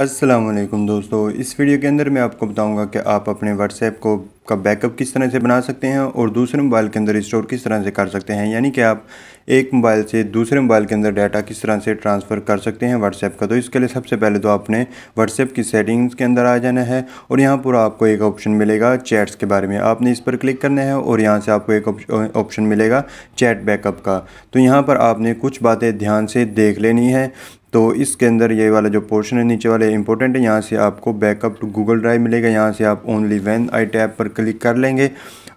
असलम दोस्तों इस वीडियो के अंदर मैं आपको बताऊंगा कि आप अपने व्हाट्सएप को का बैकअप किस तरह से बना सकते हैं और दूसरे मोबाइल के अंदर स्टोर किस तरह से कर सकते हैं यानी कि आप एक मोबाइल से दूसरे मोबाइल के अंदर डाटा किस तरह से ट्रांसफ़र कर सकते हैं व्हाट्सएप का तो इसके लिए सबसे पहले तो आपने व्हाट्सएप की सेटिंग्स के अंदर आ जाना है और यहाँ पर आपको एक ऑप्शन मिलेगा चैट्स के बारे में आपने इस पर क्लिक करना है और यहाँ से आपको एक ऑप्शन मिलेगा चैट बैकअप का तो यहाँ पर आपने कुछ बातें ध्यान से देख लेनी है तो इसके अंदर ये वाला जो पोर्शन है नीचे वाले इंपॉर्टेंट है यहाँ से आपको बैकअप टू गूगल ड्राइव मिलेगा यहाँ से आप ओनली वैन आई टैप पर क्लिक कर लेंगे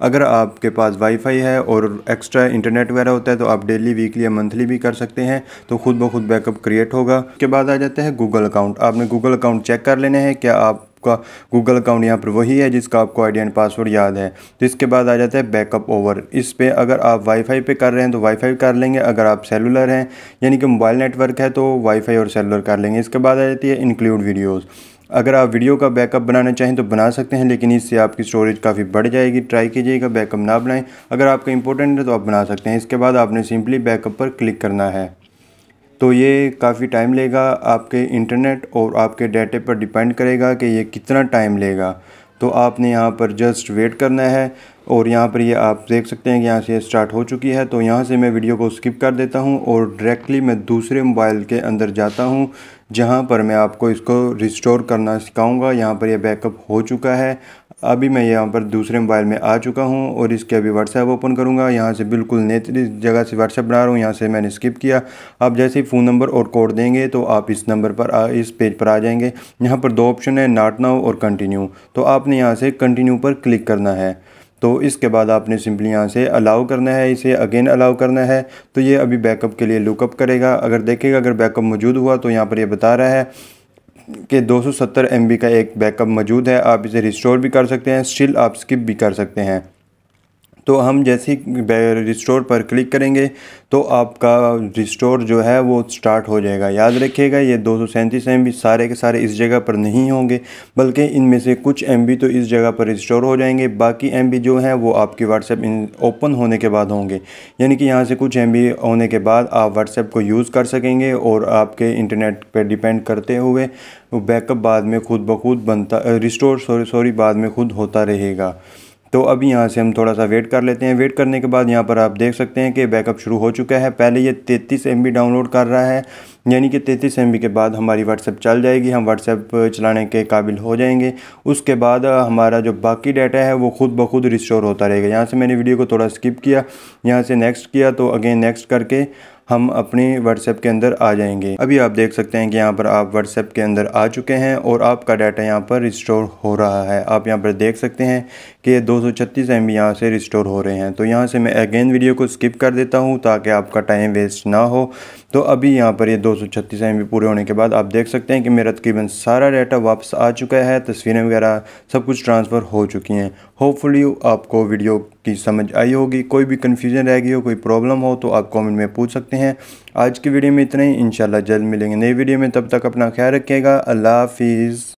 अगर आपके पास वाईफाई है और एक्स्ट्रा इंटरनेट वगैरह होता है तो आप डेली वीकली या मंथली भी कर सकते हैं तो खुद ब खुद बैकअप क्रिएट होगा उसके बाद आ जाता है गूगल अकाउंट आपने गूगल अकाउंट चेक कर लेने हैं क्या आप आपका गूगल अकाउंट यहाँ पर वही है जिसका आपको आईडी एंड पासवर्ड याद है तो इसके बाद आ जाता है बैकअप ओवर इस पर अगर आप वाईफाई पे कर रहे हैं तो वाईफाई कर लेंगे अगर आप सेलुलर हैं यानी कि मोबाइल नेटवर्क है तो वाईफाई और सेलुलर कर लेंगे इसके बाद आ जाती है इंक्लूड वीडियोज़ अगर आप वीडियो का बैकअप बनाना चाहें तो बना सकते हैं लेकिन इससे आपकी स्टोरेज काफ़ी बढ़ जाएगी ट्राई कीजिएगा बैकअप ना बनाएं अगर आपका इंपॉर्टेंट है तो आप बना सकते हैं इसके बाद आपने सिंपली बैकअप पर क्लिक करना है तो ये काफ़ी टाइम लेगा आपके इंटरनेट और आपके डाटे पर डिपेंड करेगा कि ये कितना टाइम लेगा तो आपने यहाँ पर जस्ट वेट करना है और यहाँ पर ये आप देख सकते हैं कि यहाँ से स्टार्ट हो चुकी है तो यहाँ से मैं वीडियो को स्किप कर देता हूँ और डायरेक्टली मैं दूसरे मोबाइल के अंदर जाता हूँ जहाँ पर मैं आपको इसको रिस्टोर करना सिखाऊंगा यहाँ पर यह बैकअप हो चुका है अभी मैं यहाँ पर दूसरे मोबाइल में आ चुका हूँ और इसके अभी व्हाट्सएप ओपन करूँगा यहाँ से बिल्कुल नेतरी जगह से व्हाट्सएप बना रहा हूँ यहाँ से मैंने स्किप किया आप जैसे ही फ़ोन नंबर और कोड देंगे तो आप इस नंबर पर आ, इस पेज पर आ जाएंगे यहाँ पर दो ऑप्शन है नाट नाउ और कंटिन्यू तो आपने यहाँ से कंटिन्यू पर क्लिक करना है तो इसके बाद आपने सिंपली यहाँ से अलाउ करना है इसे अगेन अलाउ करना है तो ये अभी बैकअप के लिए लुकअप करेगा अगर देखेगा अगर बैकअप मौजूद हुआ तो यहाँ पर ये बता रहा है कि 270 एमबी का एक बैकअप मौजूद है आप इसे रिस्टोर भी कर सकते हैं स्टिल आप स्किप भी कर सकते हैं तो हम जैसे ही रिस्टोर पर क्लिक करेंगे तो आपका रिस्टोर जो है वो स्टार्ट हो जाएगा याद रखिएगा ये दो सौ सारे के सारे इस जगह पर नहीं होंगे बल्कि इनमें से कुछ एम तो इस जगह पर रिस्टोर हो जाएंगे बाकी एम जो हैं वो आपकी व्हाट्सएप ओपन होने के बाद होंगे यानी कि यहाँ से कुछ एम होने के बाद आप व्हाट्सएप को यूज़ कर सकेंगे और आपके इंटरनेट पर डिपेंड करते हुए बैकअप बाद में खुद ब खुद बनता रिस्टोर सॉरी सॉरी बाद में खुद होता रहेगा तो अभी यहाँ से हम थोड़ा सा वेट कर लेते हैं वेट करने के बाद यहाँ पर आप देख सकते हैं कि बैकअप शुरू हो चुका है पहले ये तैंतीस एम डाउनलोड कर रहा है यानी कि तैंतीस एम के बाद हमारी व्हाट्सएप चल जाएगी हम व्हाट्सएप चलाने के काबिल हो जाएंगे उसके बाद हमारा जो बाकी डाटा है वो खुद ब खुद रिस्टोर होता रहेगा यहाँ से मैंने वीडियो को थोड़ा स्किप किया यहाँ से नेक्स्ट किया तो अगेन नेक्स्ट करके हम अपने व्हाट्सएप के अंदर आ जाएंगे अभी आप देख सकते हैं कि यहाँ पर आप व्हाट्सएप के अंदर आ चुके हैं और आपका डाटा यहाँ पर रिस्टोर हो रहा है आप यहाँ पर देख सकते हैं कि दो सौ छत्तीस एम बी यहाँ से रिस्टोर हो रहे हैं तो यहाँ से मैं अगेन वीडियो को स्किप कर देता हूँ ताकि आपका टाइम वेस्ट ना हो तो अभी यहाँ पर ये दो सौ छत्तीस एम बी पूरे होने के बाद आप देख सकते हैं कि मेरा तकरीबन सारा डाटा वापस आ चुका है तस्वीरें वगैरह सब कुछ ट्रांसफ़र हो चुकी हैं होपफुली आपको वीडियो की समझ आई होगी कोई भी कन्फ्यूजन रह गई हो कोई प्रॉब्लम हो तो आप कमेंट में पूछ सकते हैं आज की वीडियो में इतना ही इंशाल्लाह जल्द मिलेंगे नई वीडियो में तब तक अपना ख्याल रखिएगा अल्लाह हाफिज़